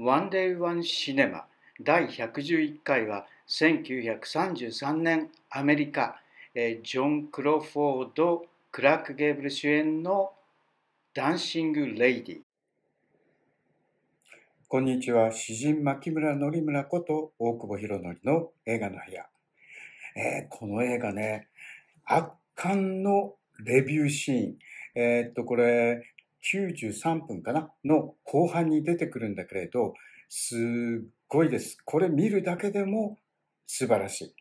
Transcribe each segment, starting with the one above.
ワンデイワンシネマ第111回は1933年アメリカ、えジョン・クロフォード・クラーク・ゲーブル主演のダンシング・レイディこんにちは詩人牧村典村こと大久保博則の映画の部屋、えー、この映画ね圧巻のレビューシーンえー、っとこれ93分かなの後半に出てくるんだけれど、すっごいです。これ見るだけでも素晴らしい。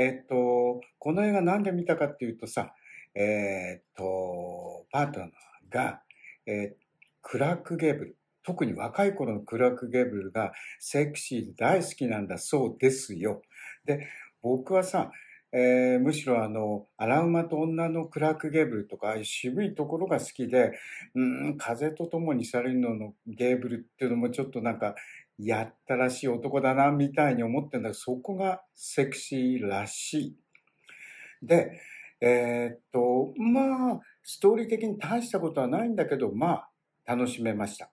えっと、この映画なんで見たかっていうとさ、えー、っと、パートナーが、えー、クラーク・ゲーブル、特に若い頃のクラーク・ゲーブルがセクシーで大好きなんだそうですよ。で、僕はさ、えー、むしろあの、アラウマと女のクラーク・ゲーブルとか、渋いところが好きで、うん、風と共にされるののゲーブルっていうのもちょっとなんか、やったらしい男だな、みたいに思ってんだけど、そこがセクシーらしい。で、えー、っと、まあ、ストーリー的に大したことはないんだけど、まあ、楽しめました。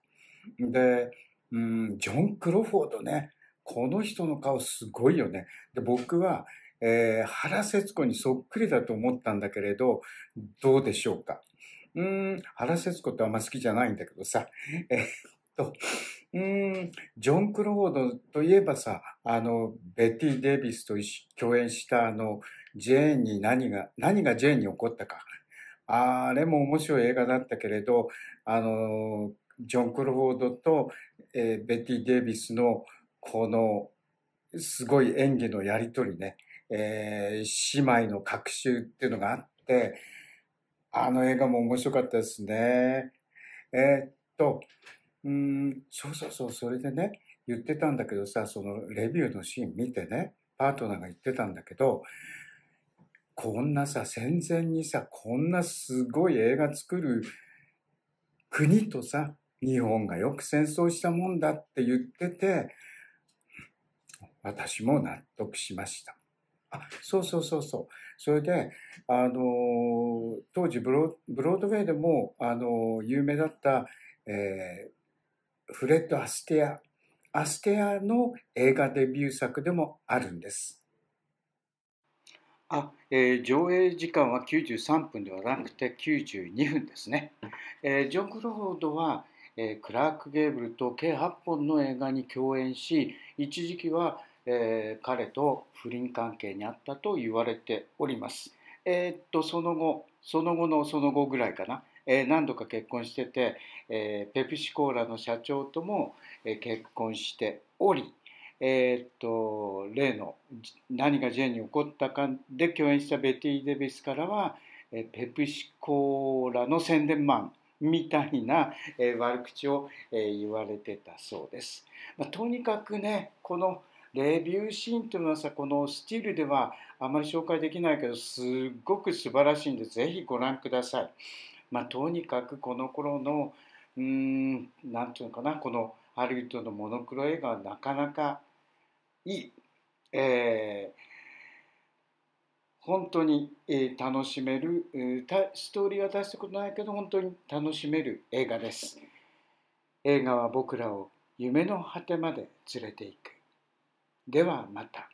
で、うん、ジョン・クロフォードね、この人の顔すごいよね。で、僕は、えー、原節子にそっくりだと思ったんだけれど、どうでしょうかうん、原節子ってあんま好きじゃないんだけどさ、えっと、うん、ジョン・クロードといえばさ、あの、ベティ・デイビスと共演したあの、ジェーンに何が、何がジェーンに起こったか。あれも面白い映画だったけれど、あの、ジョン・クロードと、えー、ベティ・デイビスのこのすごい演技のやりとりね。えー、姉妹の隔週っていうのがあって、あの映画も面白かったですね。えー、っと、うん、そうそうそう、それでね、言ってたんだけどさ、そのレビューのシーン見てね、パートナーが言ってたんだけど、こんなさ、戦前にさ、こんなすごい映画作る国とさ、日本がよく戦争したもんだって言ってて、私も納得しました。あ、そうそうそうそう。それで、あの、当時ブロブロードウェイでも、あの、有名だった、えー、フレッド・アステア。アステアの映画デビュー作でもあるんです。あ、えー、上映時間は93分ではなくて92分ですね。えー、ジョン・クロフォードは、えー、クラーク・ゲーブルと計8本の映画に共演し一時期はえー、彼と不倫関係にあったと言われております。えー、っとその後その後のその後ぐらいかな、えー、何度か結婚してて、えペプシコーラの社長とも、え結婚しており、えっと例の何がジェンに起こったかで共演したベティ・デビスからは、えペプシコーラの宣伝マンみたいな、え悪口を、え言われてたそうです。まあ、とにかくねこのレビューシーンというのはさこのスチールではあまり紹介できないけどすっごく素晴らしいんでぜひご覧ください。まあ、とにかくこの頃のうーん何て言うのかなこのハリウッドのモノクロ映画はなかなかいい、えー、本当に、え楽しめる、ストーリーは出したことないけど本当に楽しめる映画です。映画は僕らを夢の果てまで連れていく。ではまた。